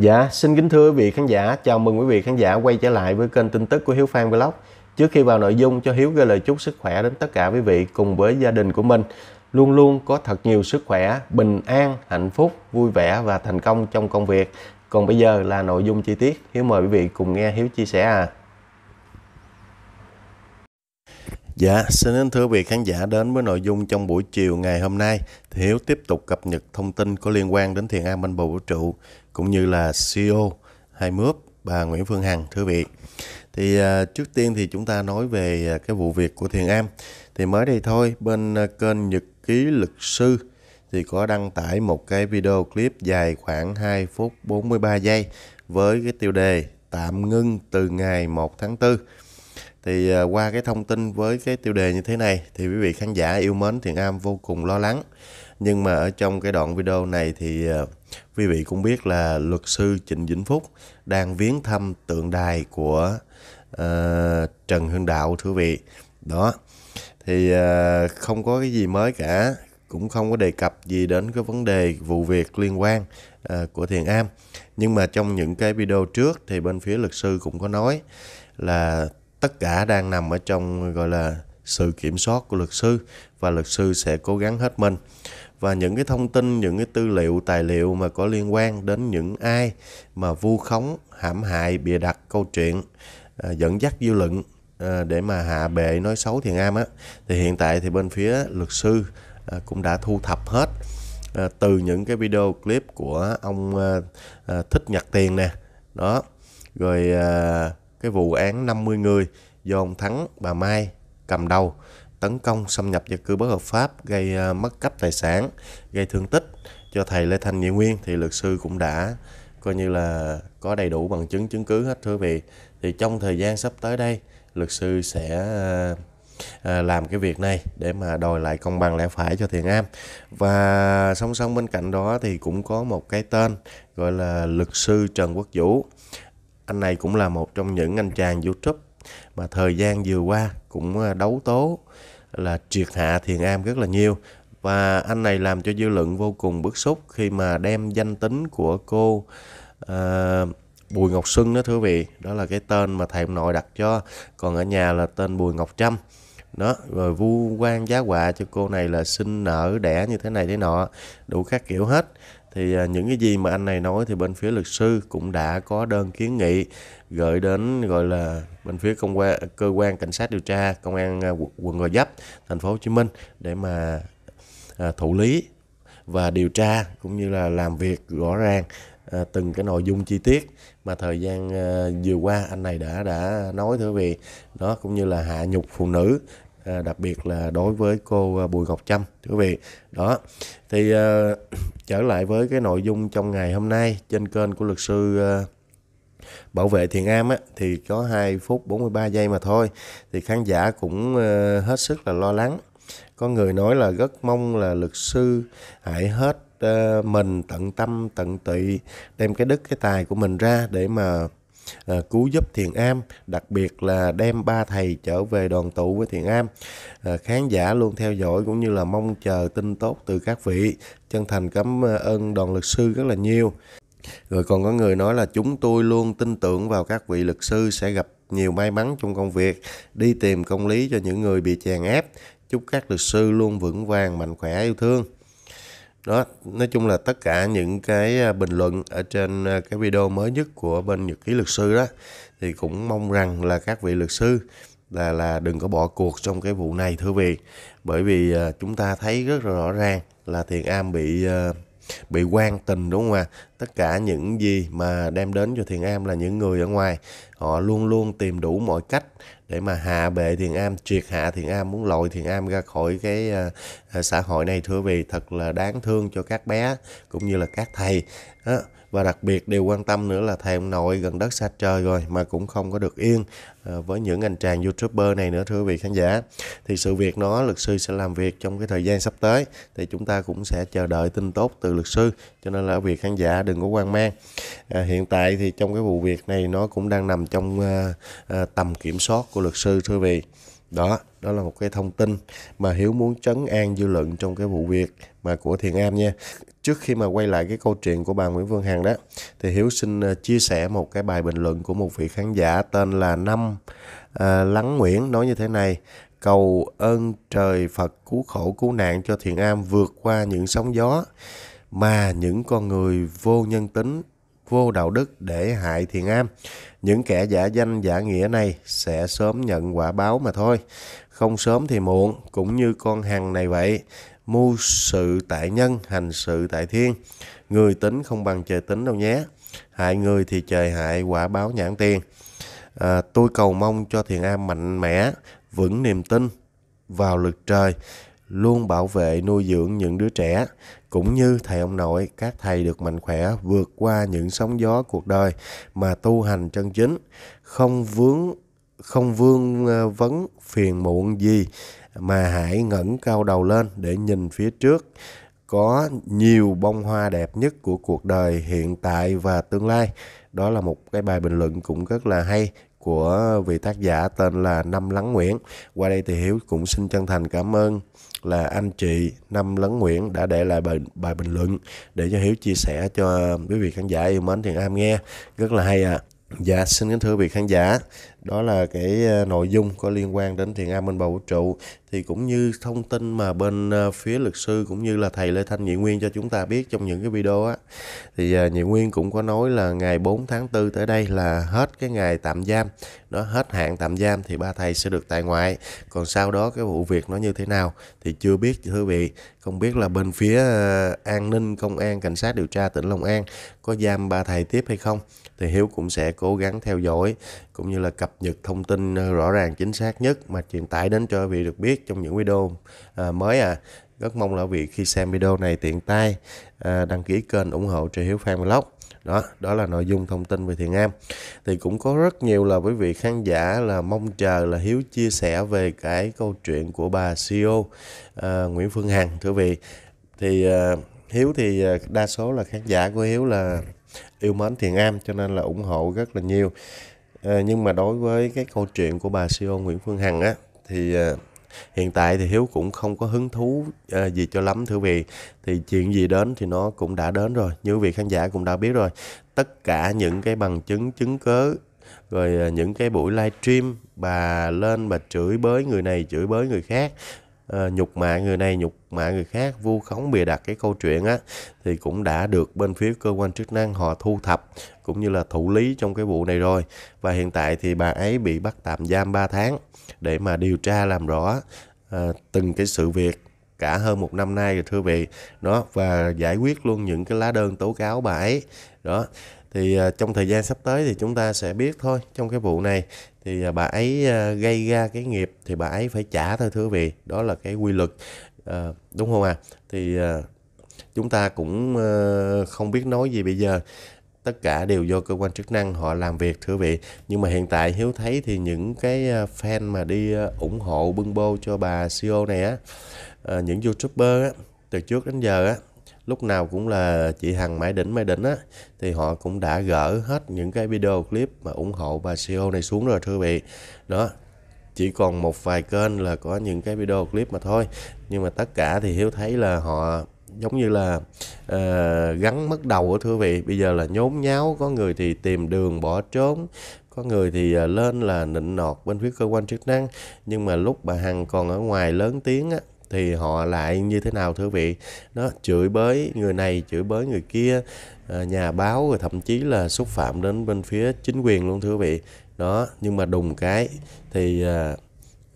Dạ, xin kính thưa quý vị khán giả, chào mừng quý vị khán giả quay trở lại với kênh tin tức của Hiếu Phan Vlog. Trước khi vào nội dung, cho Hiếu gửi lời chúc sức khỏe đến tất cả quý vị cùng với gia đình của mình. Luôn luôn có thật nhiều sức khỏe, bình an, hạnh phúc, vui vẻ và thành công trong công việc. Còn bây giờ là nội dung chi tiết, Hiếu mời quý vị cùng nghe Hiếu chia sẻ à. Dạ, xin kính thưa vị khán giả đến với nội dung trong buổi chiều ngày hôm nay. Thì Hiếu tiếp tục cập nhật thông tin có liên quan đến thiền an bên bộ vũ trụ cũng như là CEO hai mướp bà Nguyễn Phương Hằng thưa vị. Thì à, trước tiên thì chúng ta nói về à, cái vụ việc của Thiền Am. Thì mới đây thôi bên à, kênh Nhật ký luật sư thì có đăng tải một cái video clip dài khoảng 2 phút 43 giây với cái tiêu đề tạm ngưng từ ngày 1 tháng 4 thì à, qua cái thông tin với cái tiêu đề như thế này thì quý vị khán giả yêu mến Thiện Am vô cùng lo lắng nhưng mà ở trong cái đoạn video này thì à, quý vị cũng biết là luật sư Trịnh Vĩnh Phúc đang viếng thăm tượng đài của uh, Trần Hưng Đạo thưa vị đó thì uh, không có cái gì mới cả cũng không có đề cập gì đến cái vấn đề vụ việc liên quan uh, của Thiền Am nhưng mà trong những cái video trước thì bên phía luật sư cũng có nói là tất cả đang nằm ở trong gọi là sự kiểm soát của luật sư và luật sư sẽ cố gắng hết mình và những cái thông tin những cái tư liệu tài liệu mà có liên quan đến những ai mà vu khống hãm hại bịa đặt câu chuyện à, dẫn dắt dư luận à, để mà hạ bệ nói xấu thiền am á thì hiện tại thì bên phía luật sư à, cũng đã thu thập hết à, từ những cái video clip của ông à, à thích nhặt tiền nè đó rồi à, cái vụ án 50 người do ông Thắng, bà Mai cầm đầu tấn công xâm nhập dân cư bất hợp pháp gây ờ, mất cắp tài sản gây thương tích cho thầy Lê Thanh Nhị Nguyên thì luật sư cũng đã coi như là có đầy đủ bằng chứng chứng cứ hết thưa quý vị thì trong thời gian sắp tới đây luật sư sẽ ờ, ờ, làm cái việc này để mà đòi lại công bằng lẽ phải cho Thiện Am và song song bên cạnh đó thì cũng có một cái tên gọi là luật sư Trần Quốc Vũ anh này cũng là một trong những anh chàng YouTube mà thời gian vừa qua cũng ờ, đấu tố là triệt hạ Thiền Am rất là nhiều và anh này làm cho dư luận vô cùng bức xúc khi mà đem danh tính của cô uh, Bùi Ngọc Xuân đó thưa vị đó là cái tên mà thầy nội đặt cho còn ở nhà là tên Bùi Ngọc Trâm đó rồi vu quan giá họa cho cô này là sinh nở đẻ như thế này thế nọ đủ các kiểu hết thì à, những cái gì mà anh này nói thì bên phía luật sư cũng đã có đơn kiến nghị gửi đến gọi là bên phía công quan cơ quan cảnh sát điều tra công an à, quận Gò Vấp thành phố Hồ Chí Minh để mà à, thụ lý và điều tra cũng như là làm việc rõ ràng à, từng cái nội dung chi tiết mà thời gian à, vừa qua anh này đã đã nói thưa quý vị đó cũng như là hạ nhục phụ nữ Ờ, đặc biệt là đối với cô ờ, Bùi Ngọc Trâm quý vị đó thì ờ, trở lại với cái nội dung trong ngày hôm nay trên kênh của luật sư bảo vệ thiền am á, thì có 2 phút 43 giây mà thôi thì khán giả cũng hết sức là lo lắng có người nói là rất mong là luật sư hãy hết mình tận tâm tận tụy đem cái đức cái tài của mình ra để mà à, cứu giúp Thiền Am, đặc biệt là đem ba thầy trở về đoàn tụ với Thiền Am. À, khán giả luôn theo dõi cũng như là mong chờ tin tốt từ các vị. Chân thành cảm ờ, ơn đoàn luật sư rất là nhiều. Rồi còn có người nói là chúng tôi luôn tin tưởng vào các vị luật sư sẽ gặp nhiều may mắn trong công việc, đi tìm công lý cho những người bị chèn ép. Chúc các luật sư luôn vững vàng, mạnh khỏe, yêu thương đó nói chung là tất cả những cái à, bình luận ở trên à, cái video mới nhất của bên nhật ký luật sư đó thì cũng mong rằng là các vị luật sư là là đừng có bỏ cuộc trong cái vụ này thưa vị bởi vì à, chúng ta thấy rất là rõ ràng là thiền am bị bị quan tình đúng không ạ? Tất cả những gì mà đem đến cho Thiền Am là những người ở ngoài họ luôn luôn tìm đủ mọi cách để mà hạ bệ Thiền Am, triệt hạ Thiền Am, muốn lội Thiền Am ra khỏi cái uh, xã hội này thưa vì thật là đáng thương cho các bé cũng như là các thầy. Đó và đặc biệt điều quan tâm nữa là thầy ông nội gần đất xa trời rồi mà cũng không có được yên ờ, với những ngành tràng youtuber này nữa thưa quý vị khán giả thì sự việc nó luật sư sẽ làm việc trong cái thời gian sắp tới thì chúng ta cũng sẽ chờ đợi tin tốt từ luật sư cho nên là quý vị khán giả đừng có quan mang à, hiện tại thì trong cái vụ việc này nó cũng đang nằm trong à, à, tầm kiểm soát của luật sư thưa quý vị đó đó là một cái thông tin mà hiếu muốn trấn an dư luận trong cái vụ việc mà của thiền am nha trước khi mà quay lại cái câu chuyện của bà nguyễn phương hằng đó thì hiếu xin ờ, chia sẻ một cái bài bình luận của một vị khán giả tên là năm à, lắng nguyễn nói như thế này cầu ơn trời phật cứu khổ cứu nạn cho thiền am vượt qua những sóng gió mà những con người vô nhân tính vô đạo đức để hại thiền am. Những kẻ giả danh giả nghĩa này sẽ sớm nhận quả báo mà thôi. Không sớm thì muộn, cũng như con hằng này vậy. Mưu sự tại nhân, hành sự tại thiên. Người tính không bằng trời tính đâu nhé. Hại người thì trời hại, quả báo nhãn tiền. À, tôi cầu mong cho thiền am mạnh mẽ, vững niềm tin vào lực trời luôn bảo vệ nuôi dưỡng những đứa trẻ cũng như thầy ông nội các thầy được mạnh khỏe vượt qua những sóng gió cuộc đời mà tu hành chân chính không vướng không vương ờ, vấn phiền muộn gì mà hãy ngẩng cao đầu lên để nhìn phía trước có nhiều bông hoa đẹp nhất của cuộc đời hiện tại và tương lai đó là một cái bài bình luận cũng rất là hay của vị tác giả tên là Năm Lắng Nguyễn. Qua đây thì Hiếu cũng xin chân thành cảm ơn là anh chị Năm Lắng Nguyễn đã để lại bài, bài bình luận để cho Hiếu chia sẻ cho quý vị khán giả yêu mến Thiền Am nghe. Rất là hay ạ. À. Dạ xin kính thưa quý vị khán giả đó là cái ờ, nội dung có liên quan đến thiền am bên bầu vũ trụ thì cũng như thông tin mà bên ờ, phía luật sư cũng như là thầy Lê Thanh Nhị Nguyên cho chúng ta biết trong những cái video á thì ờ, Nhị Nguyên cũng có nói là ngày 4 tháng 4 tới đây là hết cái ngày tạm giam nó hết hạn tạm giam thì ba thầy sẽ được tại ngoại còn sau đó cái vụ việc nó như thế nào thì chưa biết thưa quý vị không biết là bên phía an ninh công an cảnh sát điều tra tỉnh Long An có giam ba thầy tiếp hay không thì Hiếu cũng sẽ cố gắng theo dõi cũng như là cập nhật thông tin ờ, rõ ràng chính xác nhất mà truyền tải đến cho vị được biết trong những video à, mới à rất mong là vị khi xem video này tiện tay à, đăng ký kênh ủng hộ cho Hiếu Fan Vlog đó đó là nội dung thông tin về thiền am thì cũng có rất nhiều là quý vị khán giả là mong chờ là hiếu chia sẻ về cái câu chuyện của bà CEO à, Nguyễn Phương Hằng thưa vị thì à, hiếu thì đa số là khán giả của hiếu là yêu mến thiền am cho nên là ủng hộ rất là nhiều Ờ, nhưng mà đối với cái câu chuyện của bà CEO Nguyễn Phương Hằng á thì ờ, hiện tại thì hiếu cũng không có hứng thú ờ, gì cho lắm thưa vì thì chuyện gì đến thì nó cũng đã đến rồi như vị khán giả cũng đã biết rồi tất cả những cái bằng chứng chứng cớ rồi những cái buổi live stream bà lên bà chửi bới người này chửi bới người khác uh, nhục mạ người này nhục mạ người khác vu khống bịa đặt cái câu chuyện á thì cũng đã được bên phía cơ quan chức năng họ thu thập cũng như là thụ lý trong cái vụ này rồi và hiện tại thì bà ấy bị bắt tạm giam 3 tháng để mà điều tra làm rõ uh, từng cái sự việc cả hơn một năm nay rồi thưa vị đó và giải quyết luôn những cái lá đơn tố cáo bà ấy đó thì à, trong thời gian sắp tới thì chúng ta sẽ biết thôi trong cái vụ này thì à, bà ấy à, gây ra cái nghiệp thì bà ấy phải trả thôi thưa vị đó là cái quy luật à, đúng không à thì chúng ta cũng ờ, không biết nói gì bây giờ tất cả đều do cơ quan chức năng họ làm việc thưa vị nhưng mà hiện tại hiếu thấy thì những cái fan mà đi ủng hộ bưng bô cho bà CEO này á ờ, những youtuber á từ trước đến giờ á lúc nào cũng là chị Hằng mãi đỉnh mãi đỉnh á thì họ cũng đã gỡ hết những cái video clip mà ủng hộ bà CEO này xuống rồi thưa vị đó chỉ còn một vài kênh là có những cái video clip mà thôi nhưng mà tất cả thì hiếu thấy là họ giống như là uh, gắn mất đầu của thưa vị bây giờ là nhốn nháo có người thì tìm đường bỏ trốn có người thì ờ, lên là nịnh nọt bên phía cơ quan chức năng nhưng mà lúc bà hằng còn ở ngoài lớn tiếng á thì họ lại như thế nào thưa vị nó chửi bới người này chửi bới người kia à, nhà báo rồi thậm chí là xúc phạm đến bên phía chính quyền luôn thưa vị đó nhưng mà đùng cái thì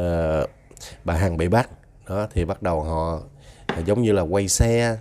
uh, bà hằng bị bắt đó thì bắt đầu họ giống như là quay xe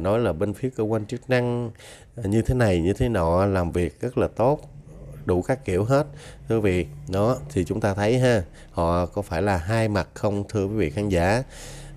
nói là bên phía cơ quan chức năng như thế này như thế nọ làm việc rất là tốt đủ các kiểu hết thưa vị đó thì chúng ta thấy ha họ có phải là hai mặt không thưa quý vị khán giả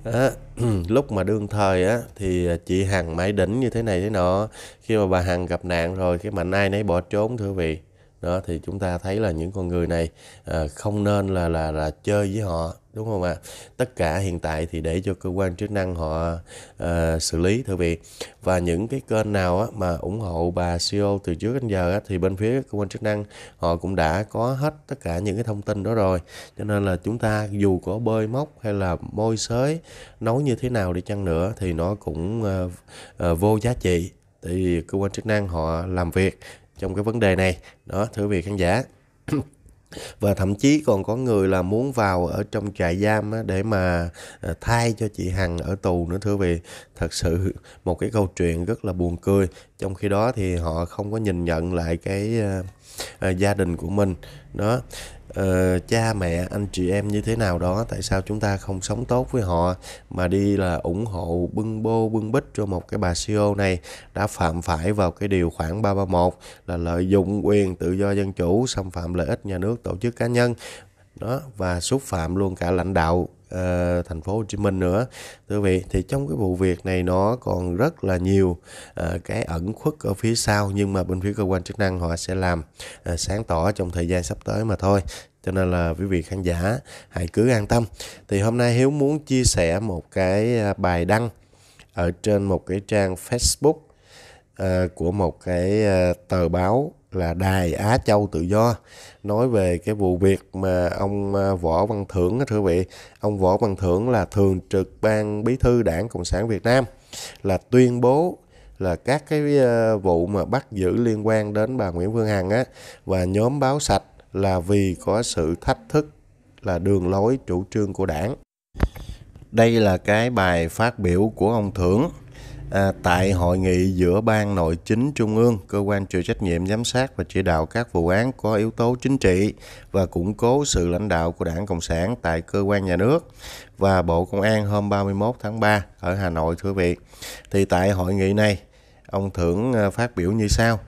Á, lúc mà đương thời á thì chị Hằng mãi đỉnh như thế này thế nọ khi mà bà Hằng gặp nạn rồi cái mạnh ai nấy bỏ trốn thưa quý vị đó thì chúng ta thấy là những con người này à, không nên là là là chơi với họ đúng không ạ tất cả hiện tại thì để cho cơ quan chức năng họ à, xử lý thưa vị và những cái kênh nào á, mà ủng hộ bà CEO từ trước đến giờ á, thì bên phía cơ quan chức năng họ cũng đã có hết tất cả những cái thông tin đó rồi cho nên là chúng ta dù có bơi móc hay là môi sới nói như thế nào đi chăng nữa thì nó cũng à, à, vô giá trị thì cơ quan chức năng họ làm việc trong cái vấn đề này đó thưa vị khán giả và thậm chí còn có người là muốn vào ở trong trại giam để mà à, thay cho chị Hằng ở tù nữa thưa vị thật sự một cái câu chuyện rất là buồn cười trong khi đó thì họ không có nhìn nhận lại cái à, à, gia đình của mình đó uh, cha mẹ anh chị em như thế nào đó tại sao chúng ta không sống tốt với họ mà đi là ủng hộ bưng bô bưng bít cho một cái bà CEO này đã phạm phải vào cái điều khoản 331 là lợi dụng quyền tự do dân chủ xâm phạm lợi ích nhà nước tổ chức cá nhân đó và xúc phạm luôn cả lãnh đạo Ờ, thành phố Hồ Chí Minh nữa thưa vị thì trong cái vụ việc này nó còn rất là nhiều uh, cái ẩn khuất ở phía sau nhưng mà bên phía cơ quan chức năng họ sẽ làm uh, sáng tỏ trong thời gian sắp tới mà thôi cho nên là quý vị khán giả hãy cứ an tâm thì hôm nay hiếu muốn chia sẻ một cái bài đăng ở trên một cái trang facebook uh, của một cái uh, tờ báo là Đài Á Châu Tự Do nói về cái vụ việc mà ông à, Võ Văn Thưởng thưa quý vị ông Võ Văn Thưởng là thường trực ban bí thư đảng Cộng sản Việt Nam là tuyên bố là các cái à, vụ mà bắt giữ liên quan đến bà Nguyễn Phương Hằng á và nhóm báo sạch là vì có sự thách thức là đường lối chủ trương của đảng đây là cái bài phát biểu của ông Thưởng à, tại hội nghị giữa ban nội chính trung ương cơ quan chịu trách nhiệm giám sát và chỉ đạo các vụ án có yếu tố chính trị và củng cố sự lãnh đạo của đảng cộng sản tại cơ quan nhà nước và bộ công an hôm 31 tháng 3 ở hà nội thưa vị thì tại hội nghị này ông thưởng à, phát biểu như sau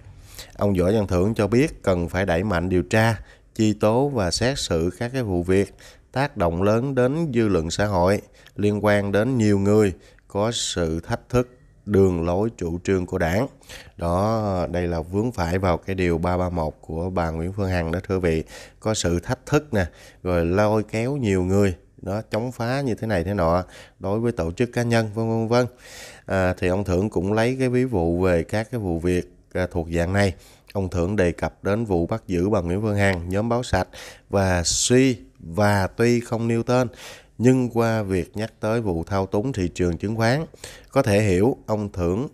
ông võ văn thưởng cho biết cần phải đẩy mạnh điều tra chi tố và xét xử các cái vụ việc tác động lớn đến dư luận xã hội liên quan đến nhiều người có sự thách thức đường lối chủ trương của đảng đó đây là vướng phải vào cái điều 331 của bà Nguyễn Phương Hằng đó thưa vị có sự thách thức nè rồi lôi kéo nhiều người đó chống phá như thế này thế nọ đối với tổ chức cá nhân vân vân vân à, thì ông thưởng cũng lấy cái ví dụ về các cái vụ việc à, thuộc dạng này ông thưởng đề cập đến vụ bắt giữ bà Nguyễn Phương Hằng nhóm báo sạch và suy và tuy không nêu tên nhưng qua việc nhắc tới vụ thao túng thị trường chứng khoán có thể hiểu ông thưởng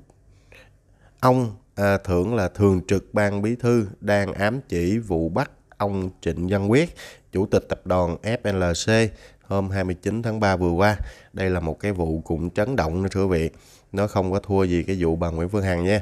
ông à, thưởng là thường trực ban bí thư đang ám chỉ vụ bắt ông Trịnh Văn Quyết, chủ tịch tập đoàn FLC hôm 29 tháng 3 vừa qua. Đây là một cái vụ cũng chấn động nữa thưa vị. Nó không có thua gì cái vụ bà Nguyễn Phương Hằng nha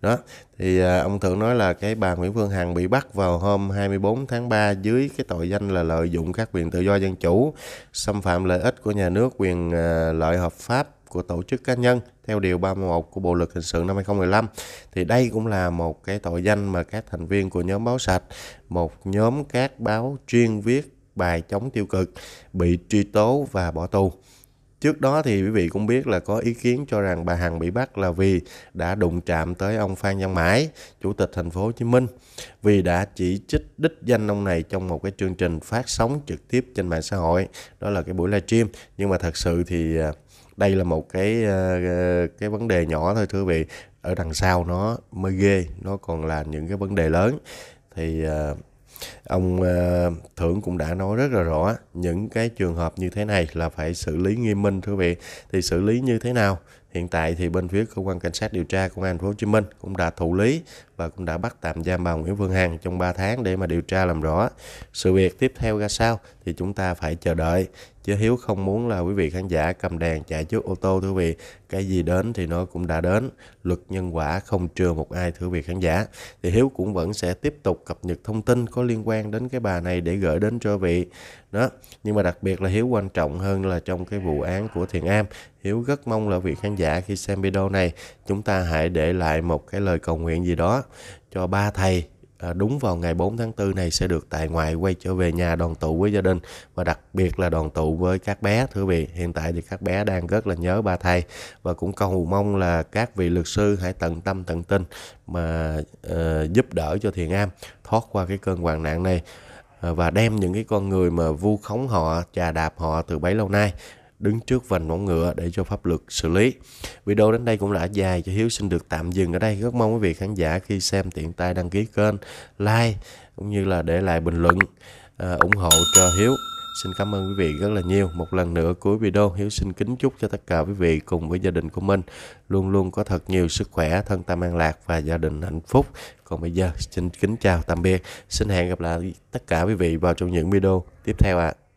đó thì à, ông thượng nói là cái bà Nguyễn Phương Hằng bị bắt vào hôm 24 tháng 3 dưới cái tội danh là lợi dụng các quyền tự do dân chủ xâm phạm lợi ích của nhà nước quyền à, lợi hợp pháp của tổ chức cá nhân theo điều 31 của Bộ luật hình sự năm 2015 thì đây cũng là một cái tội danh mà các thành viên của nhóm báo sạch, một nhóm các báo chuyên viết bài chống tiêu cực bị truy tố và bỏ tù. Trước đó thì quý vị cũng biết là có ý kiến cho rằng bà Hằng bị bắt là vì đã đụng chạm tới ông Phan Văn Mãi, Chủ tịch thành phố Hồ Chí Minh, vì đã chỉ trích đích danh ông này trong một cái chương trình phát sóng trực tiếp trên mạng xã hội, đó là cái buổi livestream. Nhưng mà thật sự thì à, đây là một cái à, à, cái vấn đề nhỏ thôi thưa quý vị, ở đằng sau nó mới ghê, nó còn là những cái vấn đề lớn. Thì ông ờ, thưởng cũng đã nói rất là rõ những cái trường hợp như thế này là phải xử lý nghiêm minh thưa quý vị thì xử lý như thế nào hiện tại thì bên phía cơ quan cảnh sát điều tra công an thành phố Hồ Chí Minh cũng đã thụ lý và cũng đã bắt tạm giam bà Nguyễn Phương Hằng trong 3 tháng để mà điều tra làm rõ sự việc tiếp theo ra sao thì chúng ta phải chờ đợi chứ hiếu không muốn là quý vị khán giả cầm đèn chạy trước ô tô thưa quý vị cái gì đến thì nó cũng đã đến luật nhân quả không trừ một ai thưa quý vị khán giả thì hiếu cũng vẫn sẽ tiếp tục cập nhật thông tin có liên quan đến cái bà này để gửi đến cho quý vị đó nhưng mà đặc biệt là hiếu quan trọng hơn là trong cái vụ án của thiền am hiếu rất mong là quý vị khán giả khi xem video này chúng ta hãy để lại một cái lời cầu nguyện gì đó cho ba thầy À, đúng vào ngày 4 tháng 4 này sẽ được tại ngoại quay trở về nhà đoàn tụ với gia đình và đặc biệt là đoàn tụ với các bé thưa vị hiện tại thì các bé đang rất là nhớ ba thầy và cũng cầu mong là các vị luật sư hãy tận tâm tận tình mà uh, giúp đỡ cho thiện am thoát qua cái cơn hoạn nạn này à, và đem những cái con người mà vu khống họ trà đạp họ từ bấy lâu nay đứng trước vành móng ngựa để cho pháp luật xử lý. Video đến đây cũng đã dài cho Hiếu xin được tạm dừng ở đây. Rất mong quý vị khán giả khi xem tiện tay đăng ký kênh, like cũng như là để lại bình luận à, ủng hộ cho Hiếu. Xin cảm ơn quý vị rất là nhiều. Một lần nữa cuối video Hiếu xin kính chúc cho tất cả quý vị cùng với gia đình của mình luôn luôn có thật nhiều sức khỏe, thân tâm an lạc và gia đình hạnh phúc. Còn bây giờ xin kính chào tạm biệt. Xin hẹn gặp lại tất cả quý vị vào trong những video tiếp theo ạ. À.